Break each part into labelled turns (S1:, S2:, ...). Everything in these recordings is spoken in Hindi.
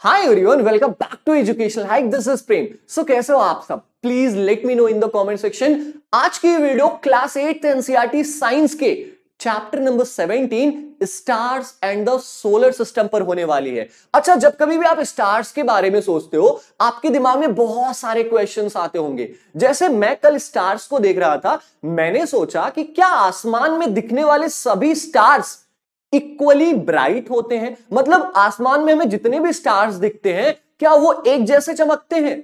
S1: Hi everyone welcome back to education hike this is Prem so कैसे हो आप सब please let me know in the comment section आज की video class eight NCERT science के chapter number 17 stars and the solar system पर होने वाली है अच्छा जब कभी भी आप स्टार्स के बारे में सोचते हो आपके दिमाग में बहुत सारे क्वेश्चंस आते होंगे जैसे मैं कल स्टार्स को देख रहा था मैंने सोचा कि क्या आसमान में दिखने वाले सभी स्टार्स इक्वली ब्राइट होते हैं मतलब आसमान में हमें जितने भी स्टार्स दिखते हैं क्या वो एक जैसे चमकते हैं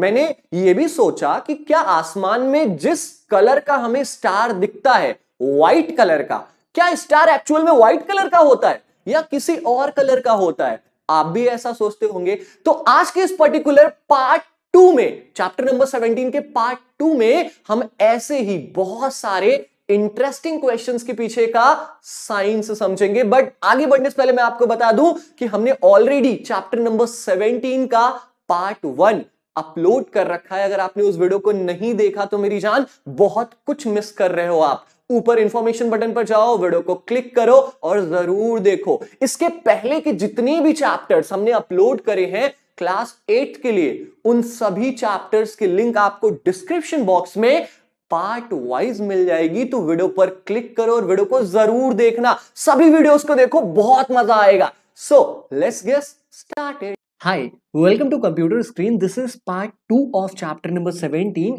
S1: मैंने ये भी सोचा कि क्या आसमान में जिस कलर का हमें स्टार दिखता है व्हाइट कलर का क्या स्टार एक्चुअल में व्हाइट कलर का होता है या किसी और कलर का होता है आप भी ऐसा सोचते होंगे तो आज के इस पर्टिकुलर पार्ट टू में चैप्टर नंबर सेवेंटीन के पार्ट टू में हम ऐसे ही बहुत सारे इंटरेस्टिंग क्वेश्चंस के पीछे का साइंस समझेंगे बट आगे बढ़ने से पहले मैं आपको बता दूं कि हमने ऑलरेडी चैप्टर नंबर 17 का पार्ट वन अपलोड कर रखा है अगर आपने उस वीडियो को नहीं देखा तो मेरी जान बहुत कुछ मिस कर रहे हो आप ऊपर इंफॉर्मेशन बटन पर जाओ वीडियो को क्लिक करो और जरूर देखो इसके पहले के जितने भी चैप्टर्स हमने अपलोड करे हैं क्लास एट के लिए उन सभी चैप्टर्स के लिंक आपको डिस्क्रिप्शन बॉक्स में पार्ट वाइज मिल जाएगी तो वीडियो पर क्लिक करो और वीडियो को जरूर देखना सभी वीडियोस को देखो बहुत मजा आएगा so let's get started hi welcome to computer screen this is part two of chapter number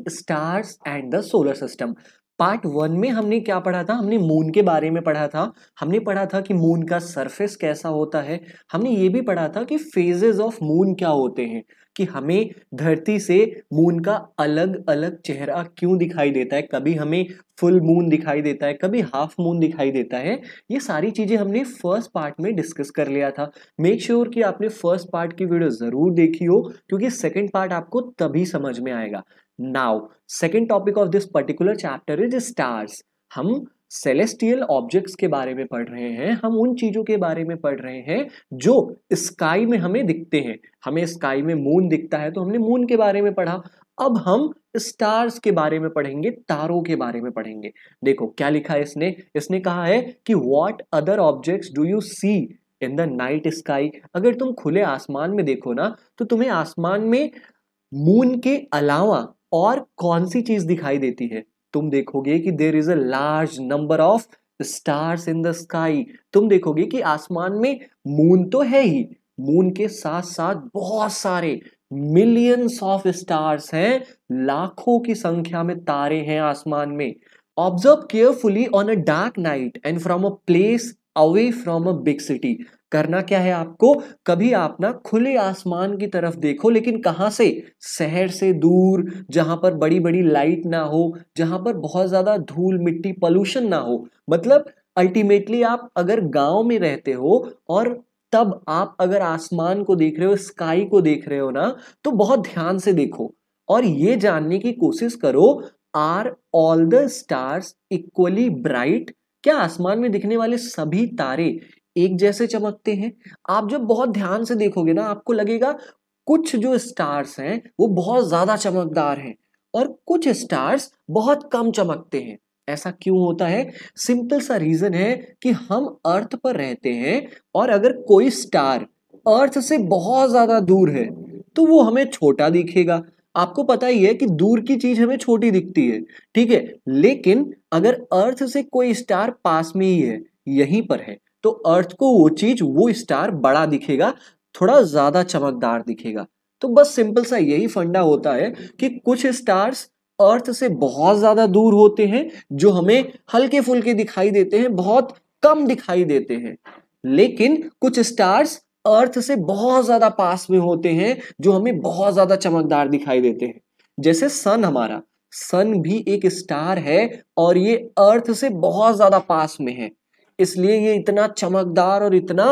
S1: 17, stars and the solar system part one में हमने क्या पढ़ा था हमने मून के बारे में पढ़ा था हमने पढ़ा था कि मून का सरफेस कैसा होता है हमने ये भी पढ़ा था कि फेजेस ऑफ मून क्या होते हैं कि हमें धरती से मून का अलग अलग चेहरा क्यों दिखाई देता है कभी हमें फुल मून दिखाई देता है कभी हाफ मून दिखाई देता है ये सारी चीज़ें हमने फर्स्ट पार्ट में डिस्कस कर लिया था मेक श्योर sure कि आपने फर्स्ट पार्ट की वीडियो ज़रूर देखी हो क्योंकि सेकेंड पार्ट आपको तभी समझ में आएगा now second topic of this particular chapter is stars हम सेलेस्टियल ऑब्जेक्ट्स के बारे में पढ़ रहे हैं हम उन चीज़ों के बारे में पढ़ रहे हैं जो स्काई में हमें दिखते हैं हमें स्काई में मून दिखता है तो हमने मून के बारे में पढ़ा अब हम स्टार्स के बारे में पढ़ेंगे तारों के बारे में पढ़ेंगे देखो क्या लिखा है इसने इसने कहा है कि what other objects do you see in the night sky अगर तुम खुले आसमान में देखो ना तो तुम्हें आसमान में मून के अलावा और कौन सी चीज़ दिखाई देती है तुम देखोगे कि there is a large number of stars in the sky तुम देखोगे कि आसमान में मून तो है ही मून के साथ साथ बहुत सारे मिलियंस ऑफ स्टार्स हैं लाखों की संख्या में तारे हैं आसमान में observe carefully on a dark night and from a place away from a big city करना क्या है आपको कभी आप ना खुले आसमान की तरफ देखो लेकिन कहाँ से शहर से दूर जहां पर बड़ी बड़ी लाइट ना हो जहां पर बहुत ज़्यादा धूल मिट्टी पोल्यूशन ना हो मतलब अल्टीमेटली आप अगर गांव में रहते हो और तब आप अगर आसमान को देख रहे हो स्काई को देख रहे हो ना तो बहुत ध्यान से देखो और ये जानने की कोशिश करो are all the stars equally bright क्या आसमान में दिखने वाले सभी तारे एक जैसे चमकते हैं आप जब बहुत ध्यान से देखोगे ना आपको लगेगा कुछ जो स्टार्स हैं वो बहुत ज़्यादा चमकदार हैं और कुछ स्टार्स बहुत कम चमकते हैं ऐसा क्यों होता है सिंपल सा रीज़न है कि हम अर्थ पर रहते हैं और अगर कोई स्टार अर्थ से बहुत ज़्यादा दूर है तो वो हमें छोटा दिखेगा आपको पता ही है कि दूर की चीज़ हमें छोटी दिखती है ठीक है लेकिन अगर अर्थ से कोई स्टार पास में ही है यहीं पर है तो अर्थ को वो चीज वो स्टार बड़ा दिखेगा थोड़ा ज्यादा चमकदार दिखेगा तो बस सिंपल सा यही फंडा होता है कि कुछ स्टार्स अर्थ से बहुत ज्यादा दूर होते हैं जो हमें हल्के फुल्के दिखाई देते हैं बहुत कम दिखाई देते हैं लेकिन कुछ स्टार्स अर्थ से बहुत ज्यादा पास में होते हैं जो हमें बहुत ज्यादा चमकदार दिखाई देते हैं जैसे सन हमारा सन भी एक स्टार है और ये अर्थ से बहुत ज्यादा पास में है इसलिए ये इतना चमकदार और इतना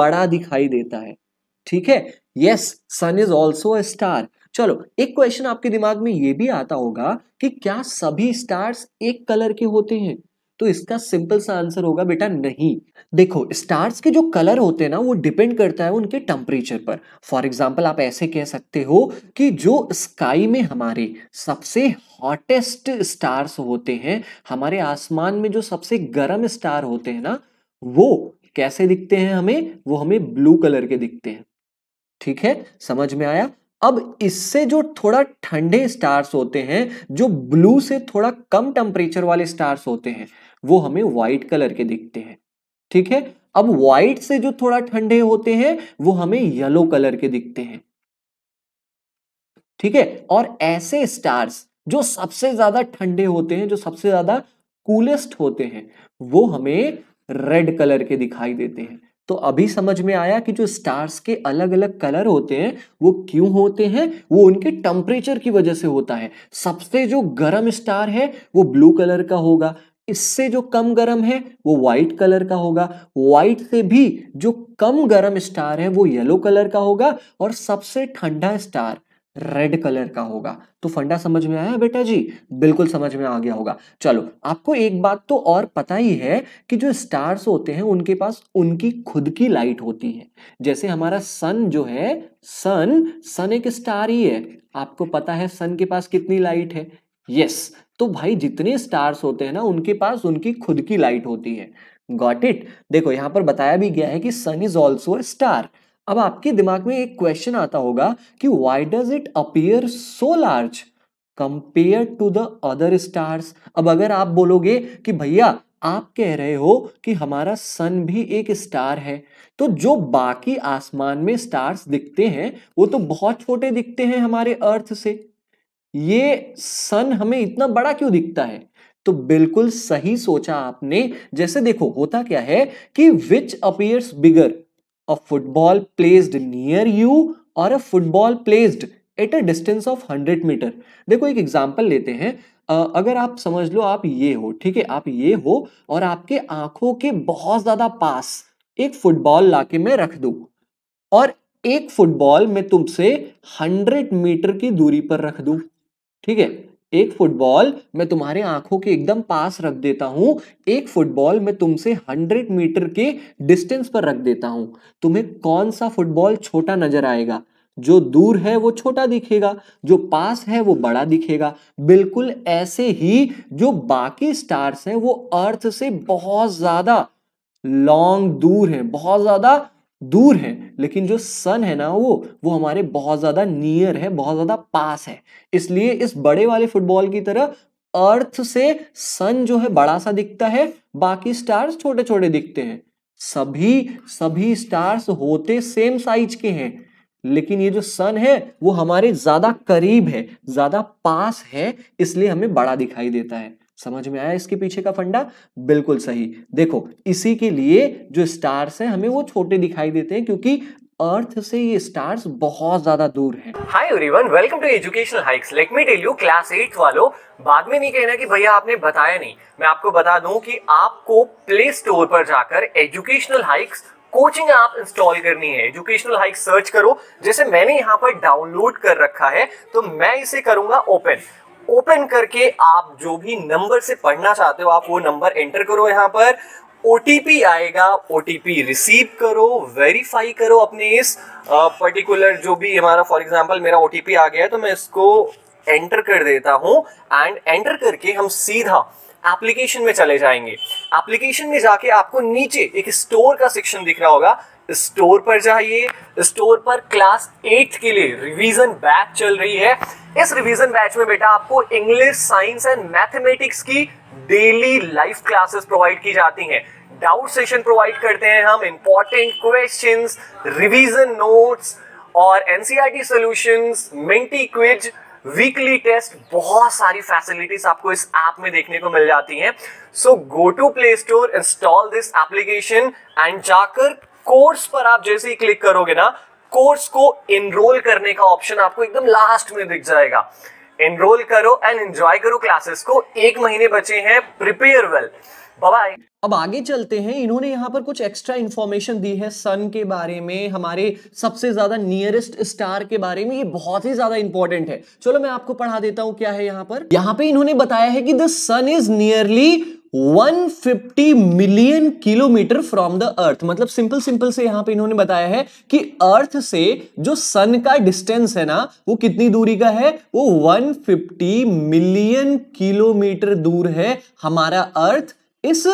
S1: बड़ा दिखाई देता है ठीक है yes sun is also a star चलो एक क्वेश्चन आपके दिमाग में ये भी आता होगा कि क्या सभी स्टार्स एक कलर के होते हैं तो इसका सिंपल सा आंसर होगा बेटा नहीं देखो स्टार्स के जो कलर होते हैं ना वो डिपेंड करता है उनके टेम्परेचर पर फॉर एग्जाम्पल आप ऐसे कह सकते हो कि जो स्काई में हमारे सबसे हॉटेस्ट स्टार्स होते हैं हमारे आसमान में जो सबसे गर्म स्टार होते हैं ना वो कैसे दिखते हैं हमें वो हमें ब्लू कलर के दिखते हैं ठीक है समझ में आया अब इससे जो थोड़ा ठंडे स्टार्स होते हैं जो ब्लू से थोड़ा कम टेम्परेचर वाले स्टार्स होते हैं वो हमें व्हाइट कलर के दिखते हैं ठीक है अब व्हाइट से जो थोड़ा ठंडे होते हैं वो हमें येलो कलर के दिखते हैं ठीक है और ऐसे स्टार्स जो सबसे ज्यादा ठंडे होते हैं जो सबसे ज्यादा कूलेस्ट होते हैं वो हमें रेड कलर के दिखाई देते हैं तो अभी समझ में आया कि जो स्टार्स के अलग अलग कलर होते हैं वो क्यों होते हैं वो उनके टेम्परेचर की वजह से होता है सबसे जो गर्म स्टार है वो ब्लू कलर का होगा इससे जो कम गर्म है वो व्हाइट कलर का होगा व्हाइट से भी जो कम गर्म स्टार है वो येलो कलर का होगा और सबसे ठंडा स्टार रेड कलर का होगा तो फंडा समझ में आया बेटा जी बिल्कुल समझ में आ गया होगा चलो आपको एक बात तो और पता ही है कि जो स्टार्स होते हैं उनके पास उनकी खुद की लाइट होती है जैसे हमारा सन जो है सन सन एक स्टार ही है आपको पता है सन के पास कितनी लाइट है यस तो भाई जितने स्टार्स होते हैं ना उनके पास उनकी खुद की लाइट होती है गॉट इट देखो यहां पर बताया भी गया है कि सन इज ऑल्सो स्टार अब आपके दिमाग में एक क्वेश्चन आता होगा कि why does it appear so large compare to the other stars अब अगर आप बोलोगे कि भैया आप कह रहे हो कि हमारा सन भी एक स्टार है तो जो बाकी आसमान में स्टार्स दिखते हैं वो तो बहुत छोटे दिखते हैं हमारे अर्थ से ये सन हमें इतना बड़ा क्यों दिखता है तो बिल्कुल सही सोचा आपने जैसे देखो होता क्या है कि which appears bigger a football placed near you और a football placed at a distance of hundred metre देखो एक एग्जाम्पल लेते हैं अगर आप समझ लो आप ये हो ठीक है आप ये हो और आपके आंखों के बहुत ज्यादा पास एक फुटबॉल लाके मैं रख दू और एक फुटबॉल मैं तुमसे हंड्रेड मीटर की दूरी पर रख दू ठीक है एक फुटबॉल मैं तुम्हारे आंखों के एकदम पास रख देता हूं एक फुटबॉल मैं तुमसे हंड्रेड मीटर के डिस्टेंस पर रख देता हूं तुम्हें कौन सा फुटबॉल छोटा नजर आएगा जो दूर है वो छोटा दिखेगा जो पास है वो बड़ा दिखेगा बिल्कुल ऐसे ही जो बाकी स्टार्स हैं वो अर्थ से बहुत ज्यादा लॉन्ग दूर है बहुत ज्यादा दूर है लेकिन जो सन है ना वो वो हमारे बहुत ज़्यादा नियर है बहुत ज़्यादा पास है इसलिए इस बड़े वाले फुटबॉल की तरह अर्थ से सन जो है बड़ा सा दिखता है बाकी स्टार्स छोटे छोटे दिखते हैं सभी सभी स्टार्स होते सेम साइज के हैं लेकिन ये जो सन है वो हमारे ज़्यादा करीब है ज़्यादा पास है इसलिए हमें बड़ा दिखाई देता है समझ में आया इसके पीछे का फंडा बिल्कुल सही देखो इसी के लिए जो स्टार्स हैं हमें वो छोटे दिखाई देते हैं क्योंकि अर्थ से ये स्टार्स बहुत ज्यादा दूर हैं। Hi everyone welcome to educational hikes let me tell you class eight वालों बाद में नहीं कहना कि भैया आपने बताया नहीं मैं आपको बता दूं कि आपको प्ले स्टोर पर जाकर एजुकेशनल हाइक्स कोचिंग आप इंस्टॉल करनी है एजुकेशनल हाइक सर्च करो जैसे मैंने यहाँ पर डाउनलोड कर रखा है तो मैं इसे करूंगा ओपन ओपन करके आप जो भी नंबर से पढ़ना चाहते हो आप वो नंबर एंटर करो यहाँ पर ओ आएगा ओ रिसीव करो वेरीफाई करो अपने इस पर्टिकुलर जो भी हमारा फॉर एग्जाम्पल मेरा ओ आ गया है तो मैं इसको एंटर कर देता हूं एंड एंटर करके हम सीधा एप्लीकेशन में चले जाएंगे एप्लीकेशन में जाके आपको नीचे एक स्टोर का सेक्शन दिख रहा होगा स्टोर पर जाइए स्टोर पर क्लास एट के लिए रिवीजन बैच चल रही है इस रिवीजन बैच में बेटा आपको इंग्लिश साइंस एंड मैथमेटिक्स की डेली लाइफ क्लासेस प्रोवाइड की जाती हैं डाउट सेशन प्रोवाइड करते हैं हम इंपॉर्टेंट क्वेश्चंस रिवीजन नोट्स और एनसीईआरटी सॉल्यूशंस मिंटी क्विज वीकली टेस्ट बहुत सारी फैसिलिटीज आपको इस ऐप में देखने को मिल जाती हैं so go to play store install this application and जाकर कोर्स पर आप जैसे ही क्लिक करोगे ना कोर्स को एनरोल करने का ऑप्शन आपको एकदम लास्ट में दिख जाएगा एनरोल करो एंड एंजॉय करो क्लासेस को एक महीने बचे हैं प्रिपेयर वेल बाय अब आगे चलते हैं इन्होंने यहाँ पर कुछ एक्स्ट्रा इन्फॉर्मेशन दी है सन के बारे में हमारे सबसे ज्यादा नियरेस्ट स्टार के बारे में ये बहुत ही ज्यादा इंपॉर्टेंट है चलो मैं आपको पढ़ा देता हूँ क्या है यहाँ पर यहाँ पे इन्होंने बताया है कि the sun is nearly 150 million kilometre from the earth मतलब सिंपल सिंपल से यहां पे इन्होंने बताया है कि अर्थ से जो सन का डिस्टेंस है ना वो कितनी दूरी का है वो 150 मिलियन किलोमीटर दूर है हमारा अर्थ इस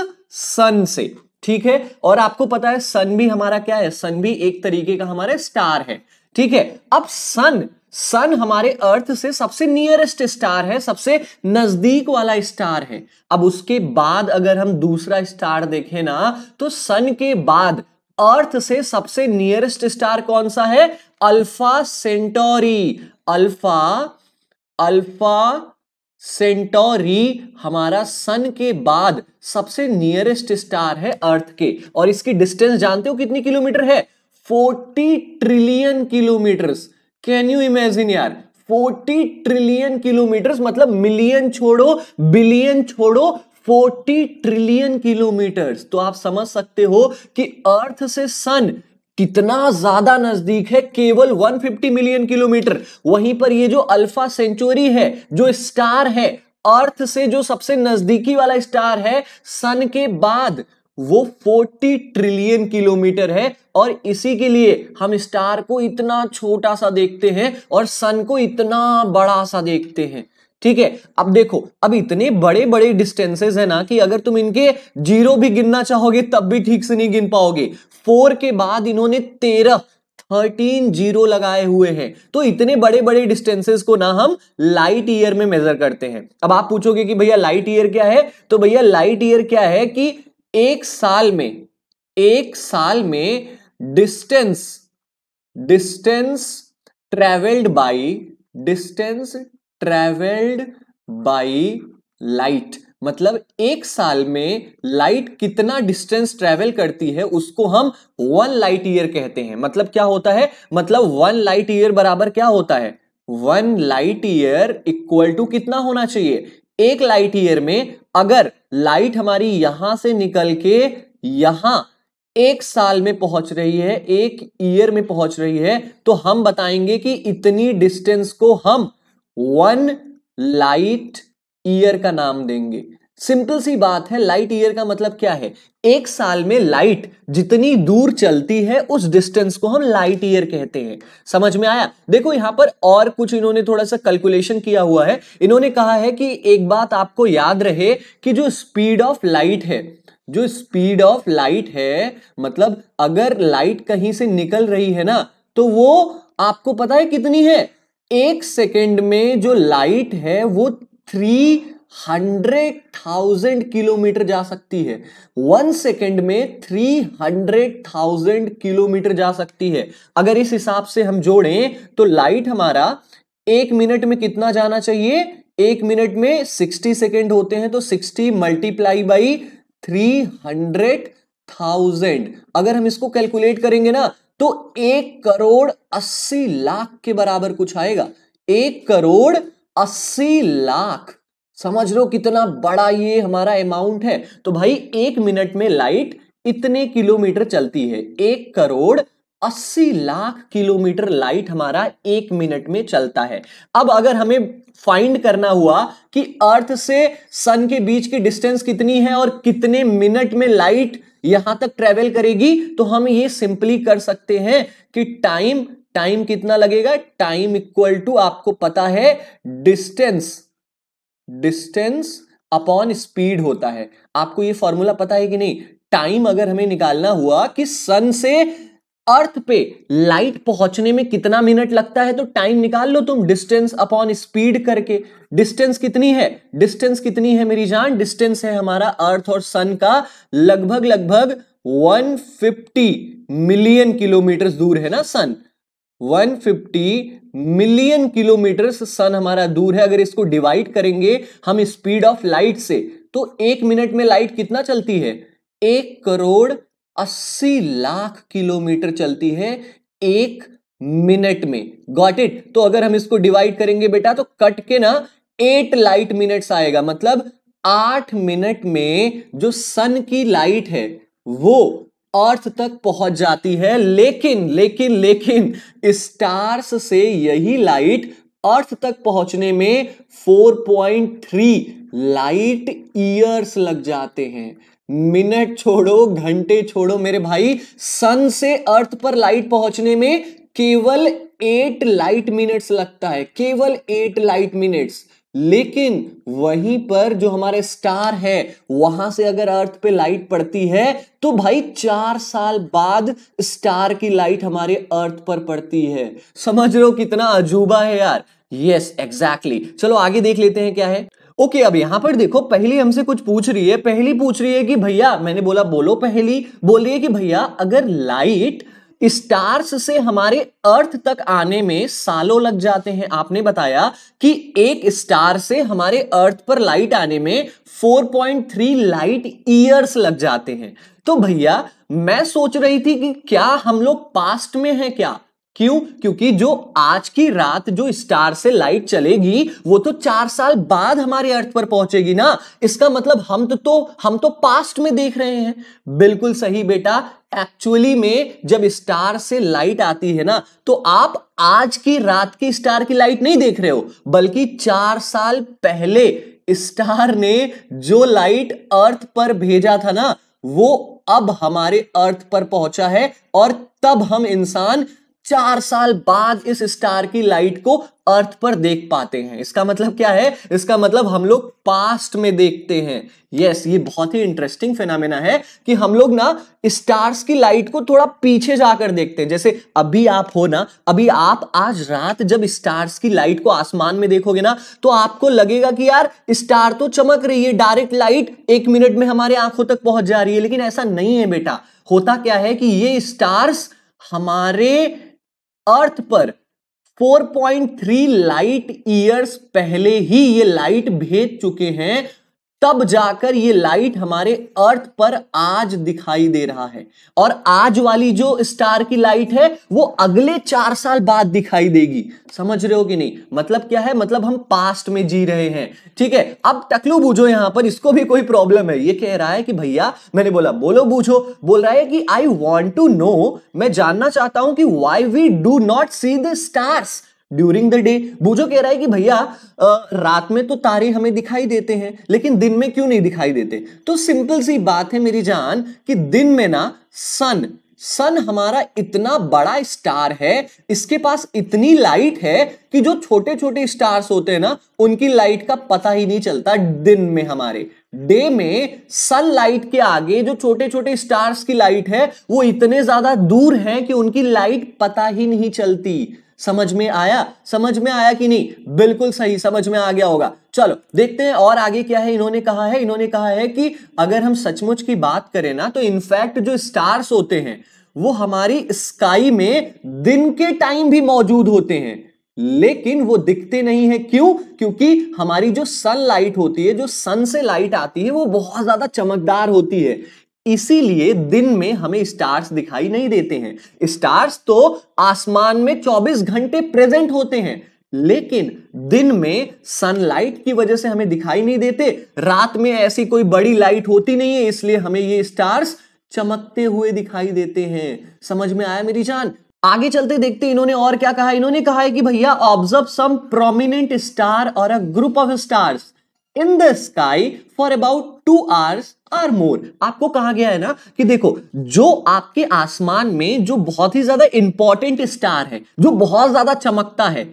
S1: सन से ठीक है और आपको पता है सन भी हमारा क्या है सन भी एक तरीके का हमारे स्टार है ठीक है अब सन सन हमारे अर्थ से सबसे नियरेस्ट स्टार है सबसे नजदीक वाला स्टार है अब उसके बाद अगर हम दूसरा स्टार देखें ना तो सन के बाद अर्थ से सबसे नियरेस्ट स्टार कौन सा है Alpha Centauri Alpha Alpha Centauri हमारा सन के बाद सबसे नियरेस्ट स्टार है अर्थ के और इसकी डिस्टेंस जानते हो कितनी किलोमीटर है 40 trillion kilometres can you imagine यार 40 ट्रिलियन किलोमीटर मतलब मिलियन छोड़ो बिलियन छोड़ो 40 ट्रिलियन किलोमीटर तो आप समझ सकते हो कि अर्थ से सन कितना ज्यादा नजदीक है केवल 150 मिलियन किलोमीटर वहीं पर ये जो अल्फा सेंचुरी है जो स्टार है अर्थ से जो सबसे नजदीकी वाला स्टार है सन के बाद वो 40 ट्रिलियन किलोमीटर है और इसी के लिए हम स्टार को इतना छोटा सा देखते हैं और सन को इतना बड़ा सा देखते हैं ठीक है अब देखो अब इतने बड़े बड़े डिस्टेंसेस है ना कि अगर तुम इनके जीरो भी गिनना चाहोगे तब भी ठीक से नहीं गिन पाओगे फोर के बाद इन्होंने तेरह थर्टीन जीरो लगाए हुए हैं तो इतने बड़े बड़े डिस्टेंसेस को ना हम लाइट ईयर में मेजर करते हैं अब आप पूछोगे कि भैया लाइट ईयर क्या है तो भैया लाइट ईयर क्या है कि एक साल में एक साल में distance distance travelled by distance travelled by light मतलब एक साल में लाइट कितना डिस्टेंस ट्रेवल करती है उसको हम वन लाइट ईयर कहते हैं मतलब क्या होता है मतलब वन लाइट ईयर बराबर क्या होता है one light year equal to कितना होना चाहिए एक लाइट ईयर में अगर लाइट हमारी यहां से निकल के यहां एक साल में पहुंच रही है एक ईयर में पहुंच रही है तो हम बताएंगे कि इतनी डिस्टेंस को हम वन लाइट ईयर का नाम देंगे सिंपल सी बात है लाइट ईयर का मतलब क्या है एक साल में लाइट जितनी दूर चलती है उस डिस्टेंस को हम लाइट ईयर कहते हैं समझ में आया देखो यहां पर और कुछ इन्होंने थोड़ा सा कैलकुलेशन किया हुआ है इन्होंने कहा है कि एक बात आपको याद रहे कि जो स्पीड ऑफ लाइट है जो स्पीड ऑफ लाइट है मतलब अगर लाइट कहीं से निकल रही है ना तो वो आपको पता है कितनी है एक सेकेंड में जो लाइट है वो थ्री हंड्रेड थाउजेंड किलोमीटर जा सकती है वन सेकेंड में थ्री हंड्रेड थाउजेंड किलोमीटर जा सकती है अगर इस हिसाब से हम जोड़ें तो लाइट हमारा एक मिनट में कितना जाना चाहिए एक मिनट में सिक्सटी सेकेंड होते हैं तो sixty multiply by three hundred thousand अगर हम इसको कैलकुलेट करेंगे ना तो एक करोड़ अस्सी लाख के बराबर कुछ आएगा एक करोड़ अस्सी लाख समझ लो कितना बड़ा ये हमारा अमाउंट है तो भाई एक मिनट में लाइट इतने किलोमीटर चलती है एक करोड़ अस्सी लाख किलोमीटर लाइट हमारा एक मिनट में चलता है अब अगर हमें फाइंड करना हुआ कि अर्थ से सन के बीच की डिस्टेंस कितनी है और कितने मिनट में लाइट यहां तक ट्रेवल करेगी तो हम ये सिंपली कर सकते हैं कि टाइम टाइम कितना लगेगा टाइम इक्वल टू आपको पता है डिस्टेंस डिस्टेंस अपॉन स्पीड होता है आपको ये फॉर्मूला पता है कि नहीं टाइम अगर हमें निकालना हुआ कि सन से अर्थ पे लाइट पहुंचने में कितना मिनट लगता है तो टाइम निकाल लो तुम डिस्टेंस अपॉन स्पीड करके डिस्टेंस कितनी है डिस्टेंस कितनी है मेरी जान डिस्टेंस है हमारा अर्थ और सन का लगभग लगभग 150 मिलियन किलोमीटर दूर है ना सन 150 मिलियन किलोमीटर सन हमारा दूर है अगर इसको डिवाइड करेंगे हम स्पीड ऑफ लाइट से तो एक मिनट में लाइट कितना चलती है एक करोड़ अस्सी लाख किलोमीटर चलती है एक मिनट में गॉट इट तो अगर हम इसको डिवाइड करेंगे बेटा तो कट के ना एट लाइट मिनट्स आएगा मतलब आठ मिनट में जो सन की लाइट है वो अर्थ तक पहुंच जाती है लेकिन लेकिन लेकिन स्टार्स से यही लाइट अर्थ तक पहुंचने में 4.3 लाइट ईयर्स लग जाते हैं मिनट छोड़ो घंटे छोड़ो मेरे भाई सन से अर्थ पर लाइट पहुंचने में केवल एट लाइट मिनट्स लगता है केवल एट लाइट मिनट्स लेकिन वहीं पर जो हमारे स्टार है वहां से अगर अर्थ पे लाइट पड़ती है तो भाई चार साल बाद स्टार की लाइट हमारे अर्थ पर पड़ती है समझ रहे हो कितना अजूबा है यार यस एग्जैक्टली exactly. चलो आगे देख लेते हैं क्या है ओके okay, अब यहां पर देखो पहली हमसे कुछ पूछ रही है पहली पूछ रही है कि भैया मैंने बोला बोलो पहली बोल रही है कि भैया अगर लाइट स्टार्स से हमारे अर्थ तक आने में सालों लग जाते हैं आपने बताया कि एक स्टार से हमारे अर्थ पर लाइट आने में 4.3 लाइट ईयर्स लग जाते हैं तो भैया मैं सोच रही थी कि क्या हम लोग पास्ट में हैं क्या क्यों क्योंकि जो आज की रात जो स्टार से लाइट चलेगी वो तो चार साल बाद हमारे अर्थ पर पहुंचेगी ना इसका मतलब हम तो, तो हम तो पास्ट में देख रहे हैं बिल्कुल सही बेटा एक्चुअली में जब स्टार से लाइट आती है ना तो आप आज की रात की स्टार की लाइट नहीं देख रहे हो बल्कि चार साल पहले स्टार ने जो लाइट अर्थ पर भेजा था ना वो अब हमारे अर्थ पर पहुंचा है और तब हम इंसान चार साल बाद इस स्टार की लाइट को अर्थ पर देख पाते हैं इसका मतलब क्या है इसका मतलब हम लोग पास्ट में देखते हैं यस ये बहुत ही इंटरेस्टिंग फिनोमेना है कि हम लोग ना स्टार्स की लाइट को थोड़ा पीछे जाकर देखते हैं जैसे अभी आप हो ना अभी आप आज रात जब स्टार्स की लाइट को आसमान में देखोगे ना तो आपको लगेगा कि यार स्टार तो चमक रही है डायरेक्ट लाइट एक मिनट में हमारे आंखों तक पहुंच जा रही है लेकिन ऐसा नहीं है बेटा होता क्या है कि ये स्टार्स हमारे अर्थ पर 4.3 लाइट ईयर्स पहले ही ये लाइट भेज चुके हैं तब जाकर ये लाइट हमारे अर्थ पर आज दिखाई दे रहा है और आज वाली जो स्टार की लाइट है वो अगले चार साल बाद दिखाई देगी समझ रहे हो कि नहीं मतलब क्या है मतलब हम पास्ट में जी रहे हैं ठीक है अब टकलू बूझो यहां पर इसको भी कोई प्रॉब्लम है ये कह रहा है कि भैया मैंने बोला बोलो बूझो बोल रहा है कि आई वॉन्ट टू नो मैं जानना चाहता हूं कि why we do not see the stars during the day बूझो कह रहा है कि भैया रात में तो तारे हमें दिखाई देते हैं लेकिन दिन में क्यों नहीं दिखाई देते तो सिंपल सी बात है मेरी जान कि दिन में ना सन सन हमारा इतना बड़ा स्टार है इसके पास इतनी लाइट है कि जो छोटे छोटे स्टार्स होते हैं ना उनकी लाइट का पता ही नहीं चलता दिन में हमारे डे में सन लाइट के आगे जो छोटे छोटे स्टार्स की लाइट है वो इतने ज्यादा दूर है कि उनकी लाइट पता ही नहीं चलती समझ में आया समझ में आया कि नहीं बिल्कुल सही समझ में आ गया होगा चलो देखते हैं और आगे क्या है इन्होंने कहा है इन्होंने कहा है कि अगर हम सचमुच की बात करें ना तो इनफैक्ट जो स्टार्स होते हैं वो हमारी स्काई में दिन के टाइम भी मौजूद होते हैं लेकिन वो दिखते नहीं है क्यों क्योंकि हमारी जो सन लाइट होती है जो सन से लाइट आती है वो बहुत ज्यादा चमकदार होती है इसीलिए दिन में हमें स्टार्स दिखाई नहीं देते हैं स्टार्स तो आसमान में 24 घंटे प्रेजेंट होते हैं लेकिन दिन में सनलाइट की वजह से हमें दिखाई नहीं देते रात में ऐसी कोई बड़ी लाइट होती नहीं है इसलिए हमें ये स्टार्स चमकते हुए दिखाई देते हैं समझ में आया मेरी जान आगे चलते देखते इन्होंने और क्या कहा इन्होंने कहा है कि भैया ऑब्जर्व सम प्रोमिनेंट स्टार और a group of stars in the sky for about two hours or more आपको कहा गया है ना कि देखो जो आपके आसमान में जो बहुत ही ज्यादा इंपॉर्टेंट स्टार है जो बहुत ज्यादा चमकता है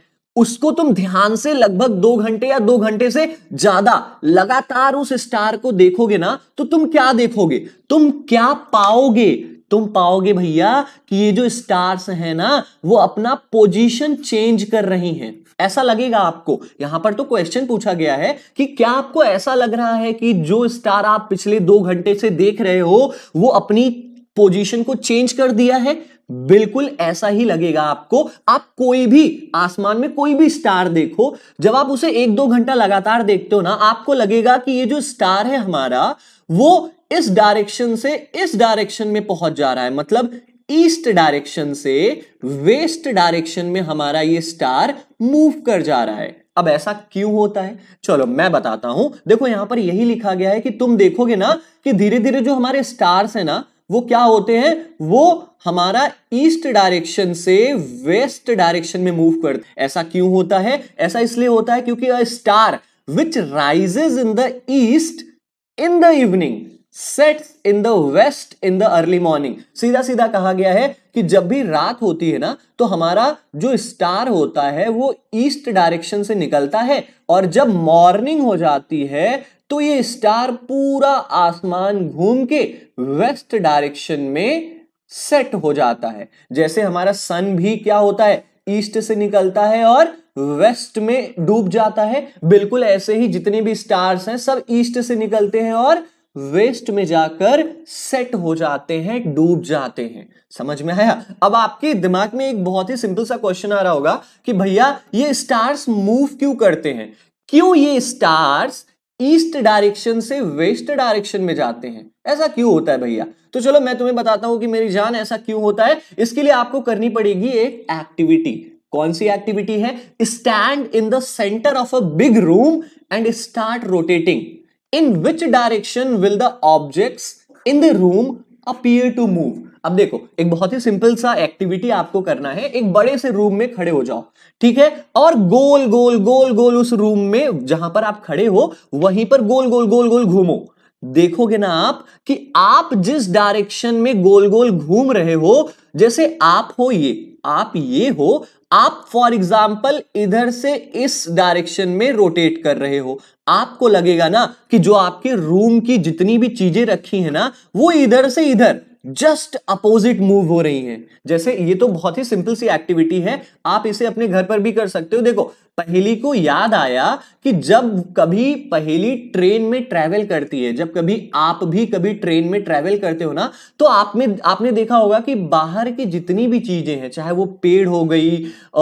S1: उसको तुम ध्यान से लगभग दो घंटे या दो घंटे से ज्यादा लगातार उस स्टार को देखोगे ना तो तुम क्या देखोगे तुम क्या पाओगे तुम पाओगे भैया कि ये जो स्टार्स हैं ना वो अपना पोजीशन चेंज कर रही हैं ऐसा लगेगा आपको यहां पर तो क्वेश्चन पूछा गया है कि क्या आपको ऐसा लग रहा है कि जो स्टार आप पिछले दो घंटे से देख रहे हो वो अपनी पोजीशन को चेंज कर दिया है बिल्कुल ऐसा ही लगेगा आपको आप कोई भी आसमान में कोई भी स्टार देखो जब आप उसे एक दो घंटा लगातार देखते हो ना आपको लगेगा कि ये जो स्टार है हमारा वो इस डायरेक्शन से इस डायरेक्शन में पहुंच जा रहा है मतलब ईस्ट डायरेक्शन से वेस्ट डायरेक्शन में हमारा ये स्टार मूव कर जा रहा है अब ऐसा क्यों होता है चलो मैं बताता हूं देखो यहां पर यही लिखा गया है कि तुम देखोगे ना कि धीरे धीरे जो हमारे स्टार्स है ना वो क्या होते हैं वो हमारा ईस्ट डायरेक्शन से वेस्ट डायरेक्शन में मूव करते ऐसा क्यों होता है ऐसा इसलिए होता है क्योंकि star which rises in the east in the evening sets in the west in the early morning सीधा सीधा कहा गया है कि जब भी रात होती है ना तो हमारा जो स्टार होता है वो ईस्ट डायरेक्शन से निकलता है और जब मॉर्निंग हो जाती है तो ये स्टार पूरा आसमान घूम के वेस्ट डायरेक्शन में सेट हो जाता है जैसे हमारा सन भी क्या होता है ईस्ट से निकलता है और वेस्ट में डूब जाता है बिल्कुल ऐसे ही जितने भी स्टार्स हैं सब ईस्ट से निकलते हैं और वेस्ट में जाकर सेट हो जाते हैं डूब जाते हैं समझ में आया अब आपके दिमाग में एक बहुत ही सिंपल सा क्वेश्चन आ रहा होगा कि भैया ये स्टार्स मूव क्यों करते हैं क्यों ये स्टार्स ईस्ट डायरेक्शन से वेस्ट डायरेक्शन में जाते हैं ऐसा क्यों होता है भैया तो चलो मैं तुम्हें बताता हूं कि मेरी जान ऐसा क्यों होता है इसके लिए आपको करनी पड़ेगी एक एक्टिविटी कौन सी एक्टिविटी है stand in the centre of a big room and start rotating in which direction will the objects in the room appear to move अब देखो एक बहुत ही सिंपल सा एक्टिविटी आपको करना है एक बड़े से रूम में खड़े हो जाओ ठीक है और गोल गोल गोल गोल उस रूम में जहां पर आप खड़े हो वहीं पर गोल गोल गोल गोल घूमो देखोगे ना आप कि आप जिस डायरेक्शन में गोल गोल घूम रहे हो जैसे आप हो ये आप ये हो आप फॉर एग्जाम्पल इधर से इस डायरेक्शन में रोटेट कर रहे हो आपको लगेगा ना कि जो आपके रूम की जितनी भी चीजें रखी है ना वो इधर से इधर जस्ट अपोजिट मूव हो रही हैं जैसे ये तो बहुत ही सिंपल सी एक्टिविटी है आप इसे अपने घर पर भी कर सकते हो देखो पहेली को याद आया कि जब कभी पहेली ट्रेन में ट्रैवल करती है जब कभी आप भी कभी ट्रेन में ट्रैवल करते हो ना तो आप में आपने देखा होगा कि बाहर की जितनी भी चीज़ें हैं चाहे वो पेड़ हो गई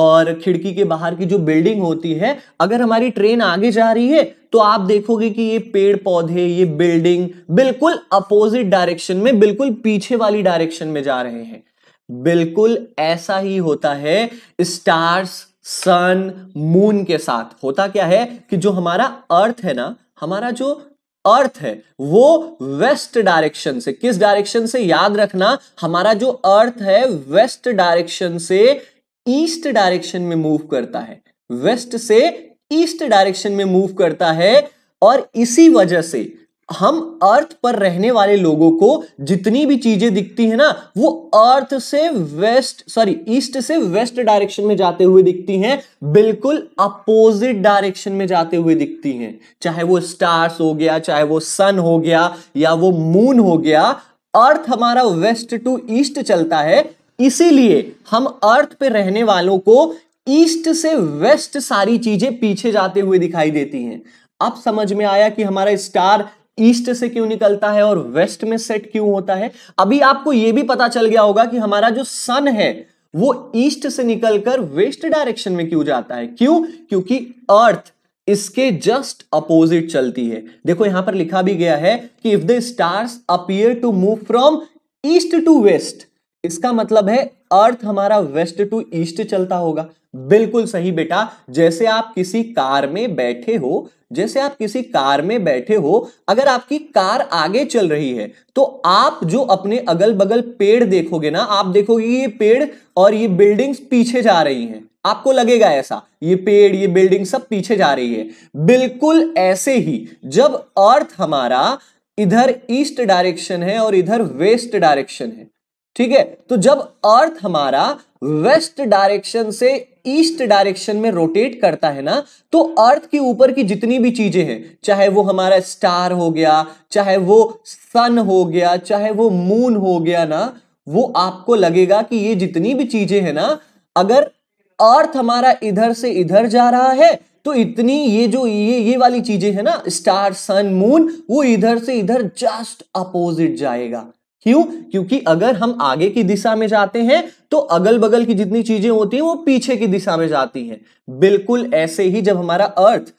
S1: और खिड़की के बाहर की जो बिल्डिंग होती है अगर हमारी ट्रेन आगे जा रही है तो आप देखोगे कि ये पेड़ पौधे ये बिल्डिंग बिल्कुल अपोजिट डायरेक्शन में बिल्कुल पीछे वाली डायरेक्शन में जा रहे हैं बिल्कुल ऐसा ही होता है स्टार्स सन मून के साथ होता क्या है कि जो हमारा अर्थ है ना हमारा जो अर्थ है वो वेस्ट डायरेक्शन से किस डायरेक्शन से याद रखना हमारा जो अर्थ है वेस्ट डायरेक्शन से ईस्ट डायरेक्शन में मूव करता है वेस्ट से ईस्ट डायरेक्शन में मूव करता है और इसी वजह से हम अर्थ पर रहने वाले लोगों को जितनी भी चीजें दिखती है ना वो अर्थ से वेस्ट सॉरी ईस्ट से वेस्ट डायरेक्शन में जाते हुए दिखती हैं बिल्कुल अपोजिट डायरेक्शन में जाते हुए दिखती हैं चाहे वो स्टार्स हो गया चाहे वो सन हो गया या वो मून हो गया अर्थ हमारा वेस्ट टू ईस्ट चलता है इसीलिए हम अर्थ पर रहने वालों को ईस्ट से वेस्ट सारी चीजें पीछे जाते हुए दिखाई देती हैं अब समझ में आया कि हमारा स्टार ईस्ट से क्यों निकलता है और वेस्ट में सेट क्यों होता है अभी आपको यह भी पता चल गया होगा कि हमारा जो सन है वो ईस्ट से निकलकर वेस्ट डायरेक्शन में क्यों जाता है क्यों क्योंकि अर्थ इसके जस्ट अपोजिट चलती है देखो यहां पर लिखा भी गया है कि if the stars appear to move from east to west इसका मतलब है अर्थ हमारा वेस्ट टू ईस्ट चलता होगा बिल्कुल सही बेटा जैसे आप किसी कार में बैठे हो जैसे आप किसी कार में बैठे हो अगर आपकी कार आगे चल रही है तो आप जो अपने अगल बगल पेड़ देखोगे ना आप देखोगे ये पेड़ और ये बिल्डिंग्स पीछे जा रही हैं आपको लगेगा ऐसा ये पेड़ ये बिल्डिंग सब पीछे जा रही है बिल्कुल ऐसे ही जब अर्थ हमारा इधर ईस्ट डायरेक्शन है और इधर वेस्ट डायरेक्शन है ठीक है तो जब अर्थ हमारा वेस्ट डायरेक्शन से ईस्ट डायरेक्शन में रोटेट करता है ना तो अर्थ के ऊपर की जितनी भी चीजें हैं चाहे वो हमारा स्टार हो गया चाहे वो सन हो गया चाहे वो मून हो गया ना वो आपको लगेगा कि ये जितनी भी चीजें हैं ना अगर अर्थ हमारा इधर से इधर जा रहा है तो इतनी ये जो ये ये वाली चीजें हैं ना स्टार सन मून वो इधर से इधर जस्ट अपोजिट जाएगा क्यों क्योंकि अगर हम आगे की दिशा में जाते हैं तो अगल बगल की जितनी चीजें होती हैं वो पीछे की दिशा में जाती हैं बिल्कुल ऐसे ही जब हमारा अर्थ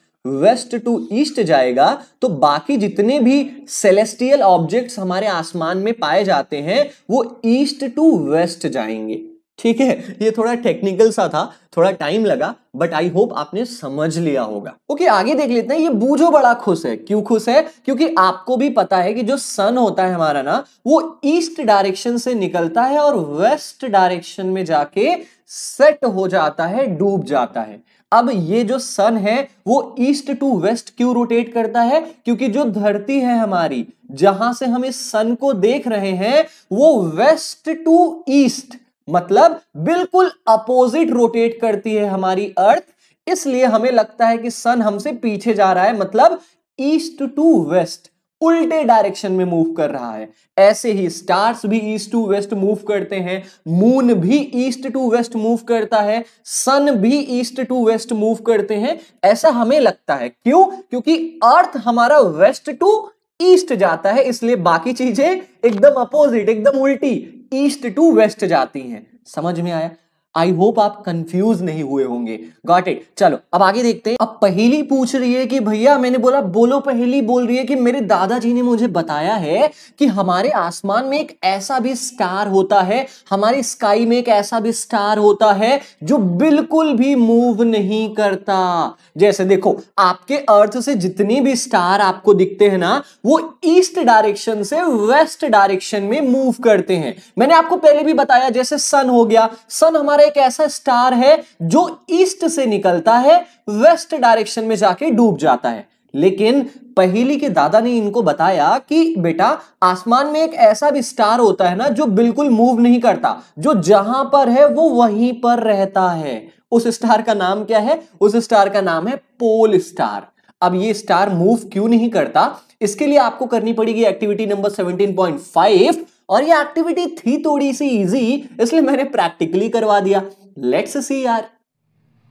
S1: वेस्ट टू ईस्ट जाएगा तो बाकी जितने भी सेलेस्टियल ऑब्जेक्ट्स हमारे आसमान में पाए जाते हैं वो ईस्ट टू वेस्ट जाएंगे ठीक है ये थोड़ा टेक्निकल सा था थोड़ा टाइम लगा बट आई होप आपने समझ लिया होगा ओके okay, आगे देख लेते हैं ये बूझो बड़ा खुश है क्यों खुश है क्योंकि आपको भी पता है कि जो सन होता है हमारा ना वो ईस्ट डायरेक्शन से निकलता है और वेस्ट डायरेक्शन में जाके सेट हो जाता है डूब जाता है अब ये जो सन है वो ईस्ट टू वेस्ट क्यों रोटेट करता है क्योंकि जो धरती है हमारी जहां से हम इस सन को देख रहे हैं वो वेस्ट टू ईस्ट मतलब बिल्कुल अपोजिट रोटेट करती है हमारी अर्थ इसलिए हमें लगता है कि सन हमसे पीछे जा रहा है मतलब ईस्ट टू वेस्ट उल्टे डायरेक्शन में मूव कर रहा है ऐसे ही स्टार्स भी ईस्ट टू वेस्ट मूव करते हैं मून भी ईस्ट टू वेस्ट मूव करता है सन भी ईस्ट टू वेस्ट मूव करते हैं ऐसा हमें लगता है क्यों क्योंकि अर्थ हमारा वेस्ट टू ईस्ट जाता है इसलिए बाकी चीजें एकदम अपोजिट एकदम उल्टी ईस्ट टू वेस्ट जाती हैं समझ में आया आई होप आप कंफ्यूज नहीं हुए होंगे गॉट इट चलो अब आगे देखते हैं अब पहली पूछ रही है कि भैया मैंने बोला बोलो पहली बोल रही है कि मेरे दादाजी ने मुझे बताया है कि हमारे आसमान में एक ऐसा भी स्टार होता है हमारे स्काई में एक ऐसा भी स्टार होता है जो बिल्कुल भी मूव नहीं करता जैसे देखो आपके अर्थ से जितने भी स्टार आपको दिखते हैं ना वो ईस्ट डायरेक्शन से वेस्ट डायरेक्शन में मूव करते हैं मैंने आपको पहले भी बताया जैसे सन हो गया सन हमारे एक ऐसा स्टार है जो ईस्ट से निकलता है वेस्ट डायरेक्शन में जाके डूब जाता है लेकिन पहेली के दादा ने इनको बताया कि बेटा आसमान में एक ऐसा भी स्टार होता है ना जो बिल्कुल मूव नहीं करता जो जहां पर है वो वहीं पर रहता है उस स्टार का नाम क्या है उस स्टार का नाम है पोल स्टार अब ये स्टार मूव क्यों नहीं करता इसके लिए आपको करनी पड़ेगी एक्टिविटी नंबर 17.5 और ये एक्टिविटी थी थोड़ी सी इजी इसलिए मैंने प्रैक्टिकली करवा दिया लेट्स सी यार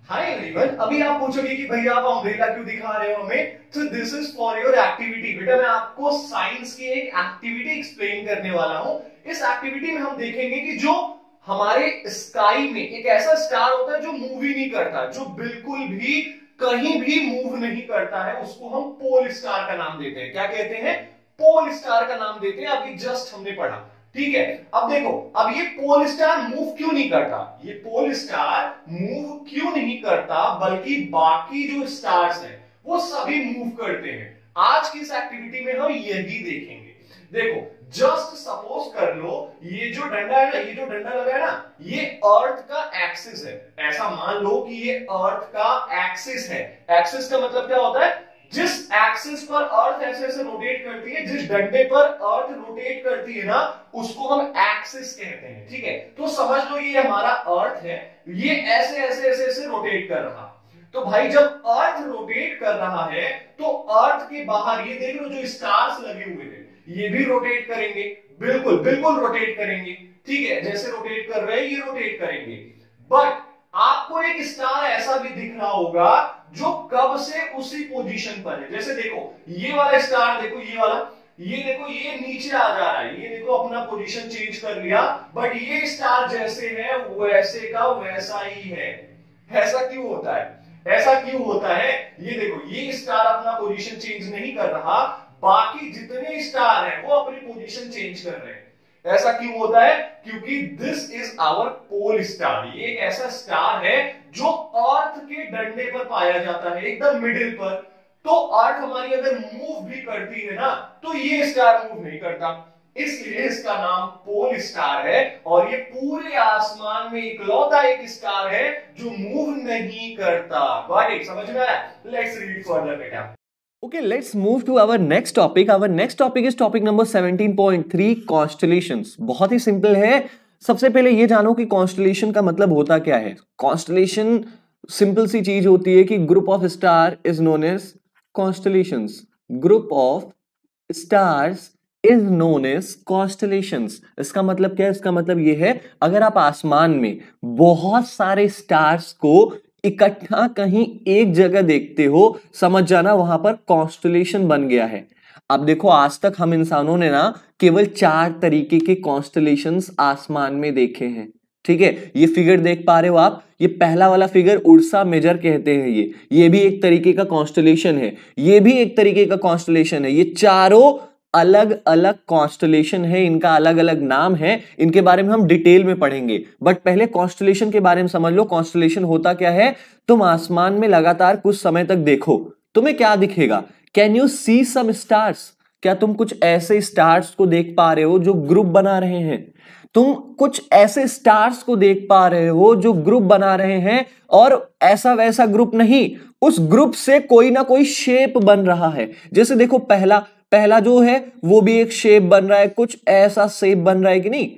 S2: हाय एवरीवन अभी आप पूछोगे कि भैया आप अम्ब्रेला क्यों दिखा रहे हो हमें तो this is for your activity बेटा मैं आपको साइंस की एक एक्टिविटी एक्सप्लेन करने वाला हूं इस एक्टिविटी में हम देखेंगे कि जो हमारे स्काई में एक ऐसा स्टार होता है जो मूव ही नहीं करता जो बिल्कुल भी कहीं भी मूव नहीं करता है उसको हम पोल स्टार का नाम देते हैं क्या कहते हैं पोल स्टार का नाम देते हैं अभी जस्ट हमने पढ़ा ठीक है अब देखो अब ये पोल स्टार मूव क्यों नहीं करता ये पोल स्टार मूव क्यों नहीं करता बल्कि बाकी जो स्टार्स हैं वो सभी मूव करते हैं आज की इस एक्टिविटी में हम ये भी देखेंगे देखो जस्ट सपोज कर लो ये जो डंडा है ना ये जो डंडा लगा है ना ये अर्थ का एक्सिस है ऐसा मान लो कि ये अर्थ का एक्सिस है एक्सिस का मतलब क्या होता है जिस एक्सिस पर अर्थ ऐसे ऐसे रोटेट करती है जिस डंडे पर अर्थ रोटेट करती है ना उसको हम एक्सिस कहते हैं ठीक है तो समझ लो ये हमारा अर्थ है ये ऐसे ऐसे ऐसे ऐसे रोटेट कर रहा तो भाई जब अर्थ रोटेट कर रहा है तो अर्थ के बाहर ये देख लो जो स्टार्स लगे हुए थे ये भी रोटेट करेंगे बिल्कुल बिल्कुल रोटेट करेंगे ठीक है जैसे रोटेट कर रहे हैं ये रोटेट करेंगे बट आपको एक स्टार ऐसा भी दिख रहा होगा जो कब से उसी पोजीशन पर है जैसे देखो ये वाला स्टार देखो ये वाला ये देखो ये नीचे आ जा रहा है ये देखो अपना पोजीशन चेंज कर लिया बट ये स्टार जैसे है वैसे का वैसा ही है ऐसा क्यों होता है ऐसा क्यों होता है ये देखो ये स्टार अपना पोजीशन चेंज नहीं कर रहा बाकी जितने स्टार हैं वो अपनी पोजीशन चेंज कर रहे हैं ऐसा क्यों होता है क्योंकि this is our pole star ये ऐसा स्टार है जो अर्थ के डंडे पर पाया जाता है एकदम मिडिल पर तो अर्थ हमारी अगर मूव भी करती है ना तो ये स्टार मूव नहीं करता इसलिए इसका नाम पोल स्टार है और ये पूरे आसमान में इकलौता एक स्टार है जो मूव नहीं करता समझ में आया लेट्स रीड फर्दर बेटा
S1: Okay, let's move to our next topic. Our next topic is topic number 17.3 constellations. बहुत ही simple है सबसे पहले ये जानो कि कॉन्स्टलेशन का मतलब होता क्या है कॉन्स्टलेशन सिंपल सी चीज होती है कि group of star is known as constellation group of stars is known as constellation इसका मतलब क्या है इसका मतलब ये है अगर आप आसमान में बहुत सारे स्टार्स को इकट्ठा कहीं एक जगह देखते हो समझ जाना वहां पर कॉन्स्टलेशन बन गया है अब देखो आज तक हम इंसानों ने ना केवल चार तरीके के कॉन्स्टलेशन आसमान में देखे हैं ठीक है ये फिगर देख पा रहे हो आप ये पहला वाला फिगर उड़सा मेजर कहते हैं ये ये भी एक तरीके का कॉन्स्टलेशन है ये भी एक तरीके का कॉन्स्टलेशन है ये चारों अलग अलग कॉन्स्टलेशन है इनका अलग अलग नाम है इनके बारे में हम डिटेल में पढ़ेंगे बट पहले कॉन्स्टलेशन के बारे में समझ लो कॉन्स्टलेशन होता क्या है तुम आसमान में लगातार कुछ समय तक देखो तुम्हें क्या दिखेगा can you see some stars क्या तुम कुछ ऐसे स्टार्स को देख पा रहे हो जो ग्रुप बना रहे हैं तुम कुछ ऐसे स्टार्स को देख पा रहे हो जो ग्रुप बना रहे हैं और ऐसा वैसा ग्रुप नहीं उस ग्रुप से कोई ना कोई शेप बन रहा है जैसे देखो पहला पहला जो है वो भी एक शेप बन रहा है कुछ ऐसा शेप बन रहा है कि नहीं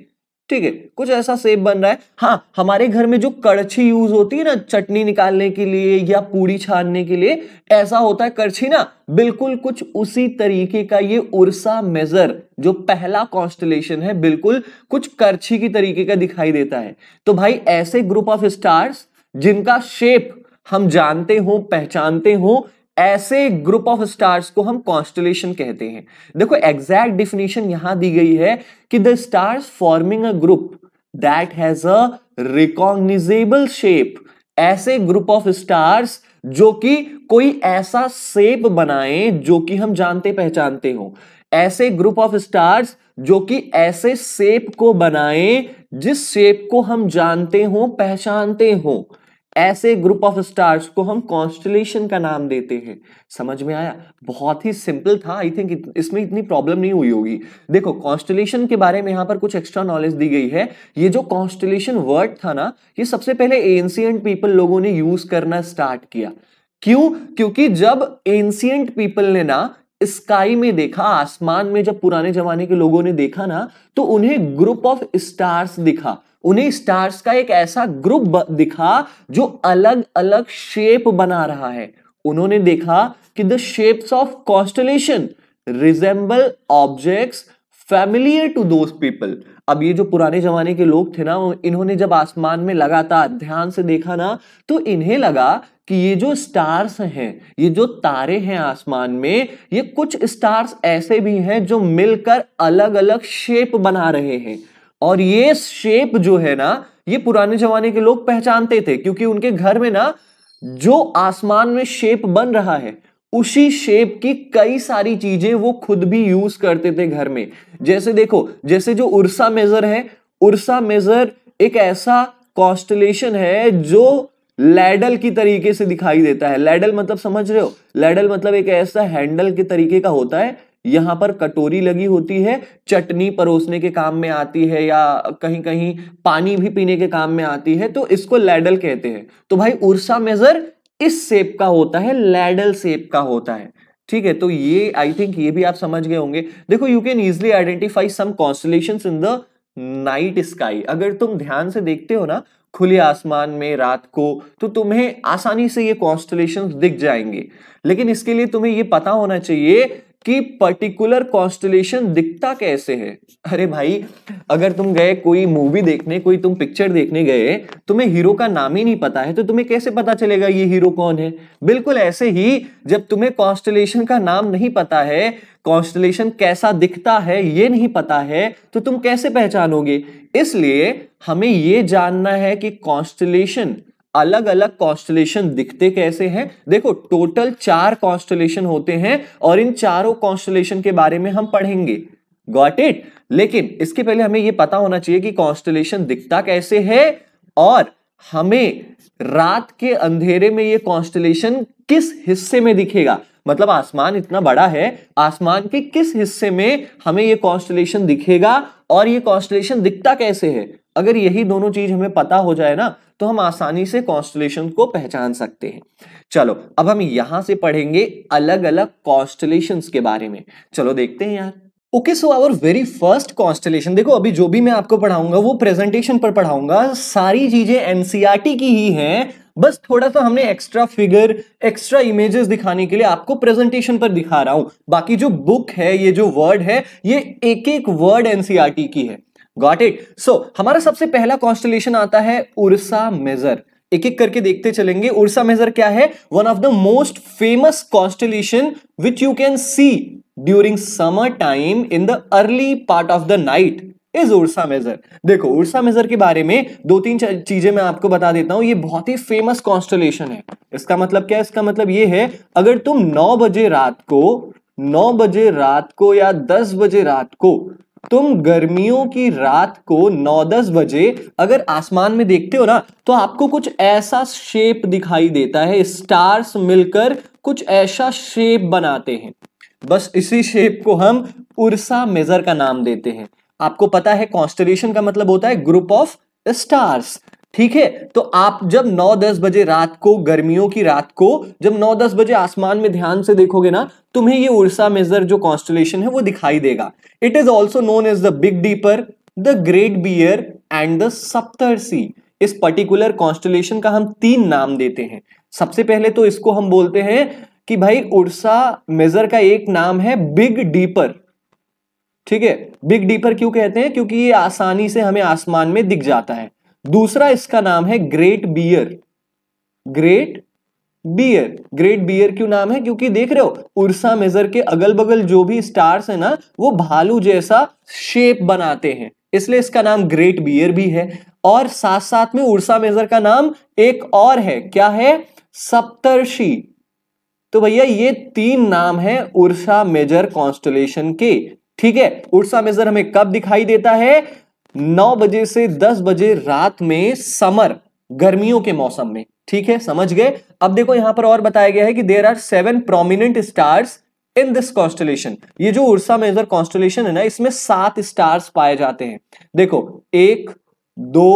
S1: ठीक है कुछ ऐसा सेब बन रहा है हाँ हमारे घर में जो कड़छी यूज होती है ना चटनी निकालने के लिए या पूड़ी छानने के लिए ऐसा होता है कड़छी ना बिल्कुल कुछ उसी तरीके का ये उर्सा मेजर जो पहला कॉन्स्टलेशन है बिल्कुल कुछ करछी की तरीके का दिखाई देता है तो भाई ऐसे ग्रुप ऑफ स्टार्स जिनका शेप हम जानते हो पहचानते हो ऐसे ग्रुप ऑफ स्टार्स को हम कॉन्स्टलेशन कहते हैं देखो एग्जैक्ट डिफिनेशन यहां दी गई है कि the stars forming a group that has a recognisable shape ऐसे ग्रुप ऑफ स्टार्स जो कि कोई ऐसा शेप बनाए जो कि हम जानते पहचानते हो ऐसे ग्रुप ऑफ स्टार्स जो कि ऐसे शेप को बनाए जिस शेप को हम जानते हो पहचानते हो ऐसे ग्रुप ऑफ स्टार्स को हम कॉन्स्टलेशन का नाम देते हैं समझ में आया बहुत ही सिंपल था आई थिंक इसमें इतनी प्रॉब्लम नहीं हुई होगी देखो कॉन्स्टलेशन के बारे में यहां पर कुछ एक्स्ट्रा नॉलेज दी गई है ये जो कॉन्स्टलेशन वर्ड था ना ये सबसे पहले एंसियंट पीपल लोगों ने यूज करना स्टार्ट किया क्यों क्योंकि जब एंसियंट पीपल ने ना स्काई में देखा आसमान में जब पुराने जमाने के लोगों ने देखा ना तो उन्हें ग्रुप ऑफ स्टार्स दिखा उन्हें स्टार्स का एक ऐसा ग्रुप दिखा जो अलग अलग शेप बना रहा है उन्होंने देखा कि the shapes of constellation resemble objects familiar to दो पीपल अब ये जो पुराने जमाने के लोग थे ना इन्होंने जब आसमान में लगातार ध्यान से देखा ना तो इन्हें लगा कि ये जो स्टार्स हैं ये जो तारे हैं आसमान में ये कुछ स्टार्स ऐसे भी हैं जो मिलकर अलग अलग शेप बना रहे हैं और ये शेप जो है ना ये पुराने जमाने के लोग पहचानते थे क्योंकि उनके घर में ना जो आसमान में शेप बन रहा है उसी शेप की कई सारी चीजें वो खुद भी यूज करते थे घर में जैसे देखो जैसे जो उर्सा मेजर है उर्सा मेजर एक ऐसा कॉन्स्टलेशन है जो लैडल की तरीके से दिखाई देता है लैडल मतलब समझ रहे हो लैडल मतलब एक ऐसा हैंडल के तरीके का होता है यहां पर कटोरी लगी होती है चटनी परोसने के काम में आती है या कहीं कहीं पानी भी पीने के काम में आती है तो इसको लैडल कहते हैं तो भाई उर्सा मेजर इस सेप का होता है लैडल सेप का होता है ठीक है तो ये आई थिंक ये भी आप समझ गए होंगे देखो you can easily identify some constellation in the night sky अगर तुम ध्यान से देखते हो ना खुले आसमान में रात को तो तुम्हें आसानी से ये कॉन्स्टलेशन दिख जाएंगे लेकिन इसके लिए तुम्हें ये पता होना चाहिए कि पर्टिकुलर कॉन्स्टलेशन दिखता कैसे है अरे भाई अगर तुम गए कोई मूवी देखने कोई तुम पिक्चर देखने गए तुम्हें हीरो का नाम ही नहीं पता है तो तुम्हें कैसे पता चलेगा ये हीरो कौन है बिल्कुल ऐसे ही जब तुम्हें कॉन्स्टलेशन का नाम नहीं पता है कॉन्स्टलेशन कैसा दिखता है ये नहीं पता है तो तुम कैसे पहचानोगे इसलिए हमें ये जानना है कि कॉन्स्टलेशन अलग अलग कॉन्स्टलेशन दिखते कैसे हैं देखो टोटल चार कॉन्स्टलेशन होते हैं और इन चारों कॉन्स्टलेशन के बारे में हम पढ़ेंगे गॉट इट लेकिन इसके पहले हमें यह पता होना चाहिए कि कॉन्स्टलेशन दिखता कैसे है और हमें रात के अंधेरे में यह कॉन्स्टलेशन किस हिस्से में दिखेगा मतलब आसमान इतना बड़ा है आसमान के किस हिस्से में हमें यह कॉन्स्टलेशन दिखेगा और यह कॉन्स्टलेशन दिखता कैसे है अगर यही दोनों चीज हमें पता हो जाए ना तो हम आसानी से कॉन्स्टलेशन को पहचान सकते हैं चलो अब हम यहां से पढ़ेंगे अलग अलग कॉन्स्टलेशन के बारे में चलो देखते हैं यार okay so our very first constellation देखो अभी जो भी मैं आपको पढ़ाऊंगा वो प्रेजेंटेशन पर पढ़ाऊंगा सारी चीजें एनसीआरटी e की ही है बस थोड़ा सा हमने एक्स्ट्रा फिगर एक्स्ट्रा इमेजेस दिखाने के लिए आपको प्रेजेंटेशन पर दिखा रहा हूं बाकी जो बुक है ये जो वर्ड है ये एक एक वर्ड एनसीआरटी की है गॉट इट सो हमारा सबसे पहला कॉन्स्टलेशन आता है उर्सा मेजर एक एक करके देखते चलेंगे उर्सा मेजर क्या है one of the most famous constellation which you can see during summer time in the early part of the night is Ursa Major देखो उर्सा मेजर के बारे में दो तीन चीजें मैं आपको बता देता हूं ये बहुत ही फेमस कॉन्स्टलेशन है इसका मतलब क्या है इसका मतलब ये है अगर तुम 9 बजे रात को 9 बजे रात को या 10 बजे रात को तुम गर्मियों की रात को 9-10 बजे अगर आसमान में देखते हो ना तो आपको कुछ ऐसा शेप दिखाई देता है स्टार्स मिलकर कुछ ऐसा शेप बनाते हैं बस इसी शेप को हम उर्सा मेजर का नाम देते हैं आपको पता है कॉन्स्टरेशन का मतलब होता है ग्रुप ऑफ स्टार्स ठीक है तो आप जब 9-10 बजे रात को गर्मियों की रात को जब 9-10 बजे आसमान में ध्यान से देखोगे ना तुम्हें ये उर्सा मेजर जो कॉन्स्टलेशन है वो दिखाई देगा it is also known as the big dipper the great bear and the Saptarishi इस पर्टिकुलर कॉन्स्टलेशन का हम तीन नाम देते हैं सबसे पहले तो इसको हम बोलते हैं कि भाई उड़सा मेजर का एक नाम है बिग डीपर ठीक है बिग डीपर क्यों कहते हैं क्योंकि ये आसानी से हमें आसमान में दिख जाता है दूसरा इसका नाम है great bear great bear great bear क्यों नाम है क्योंकि देख रहे हो उर्सा मेजर के अगल बगल जो भी स्टार्स है ना वो भालू जैसा शेप बनाते हैं इसलिए इसका नाम ग्रेट बियर भी है और साथ साथ में उर्सा मेजर का नाम एक और है क्या है सप्तर्षि तो भैया ये तीन नाम है उर्सा मेजर कॉन्स्टोलेशन के ठीक है उर्सा मेजर हमें कब दिखाई देता है नौ बजे से दस बजे रात में समर गर्मियों के मौसम में ठीक है समझ गए अब देखो यहां पर और बताया गया है कि there are seven prominent stars in this constellation ये जो उर्सा मेजर कॉन्स्टलेशन है ना इसमें सात स्टार्स पाए जाते हैं देखो एक दो